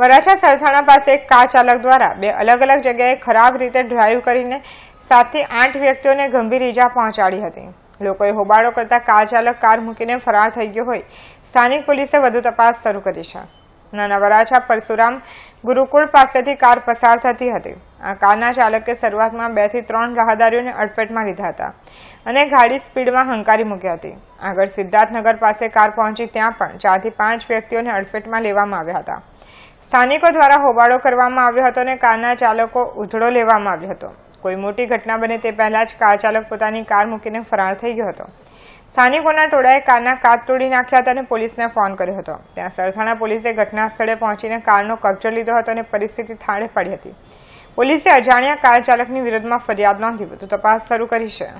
વરાછા સરથાણા પાસે કાર ચાલક દ્વારા બે અલગ અલગ જગ્યાએ ખરાબ રીતે ડ્રાઈવ કરીને સાતથી આઠ વ્યક્તિઓને ગંભીર ઈજા પહોંચાડી હતી લોકોએ હોબાળો કરતા કાર ચાલક કાર મૂકીને ફરાર થઈ ગયો હોય સ્થાનિક પોલીસે વધુ તપાસ શરૂ કરી છે નાના વરાછા પરશુરામ ગુરુકુળ પાસેથી કાર પસાર થતી હતી આ કારના ચાલકે શરૂઆતમાં બેથી ત્રણ રાહદારીઓને અડફેટમાં લીધા હતા અને ગાડી સ્પીડમાં હંકારી મૂકી હતી આગળ સિદ્ધાર્થનગર પાસે કાર પહોંચી ત્યાં પણ ચારથી પાંચ વ્યક્તિઓને અડફેટમાં લેવામાં આવ્યા હતા સ્થાનિકો દ્વારા હોબાળો કરવામાં આવ્યો હતો અને કારના ચાલકો ઉધડો લેવામાં આવ્યો હતો કોઈ મોટી ઘટના બને તે પહેલા જ કાર ચાલક પોતાની કાર મૂકીને ફરાર થઈ ગયો હતો સ્થાનિકોના ટોળાએ કારના કાચ તોડી નાખ્યા હતા અને પોલીસને ફોન કર્યો હતો ત્યાં સરથાણા પોલીસે ઘટના સ્થળે પહોંચીને કારનો કબજો લીધો હતો અને પરિસ્થિતિ થાળે પડી હતી પોલીસે અજાણ્યા કાર ચાલકની વિરોધમાં ફરિયાદ નોંધી વધુ તપાસ શરૂ કરી છે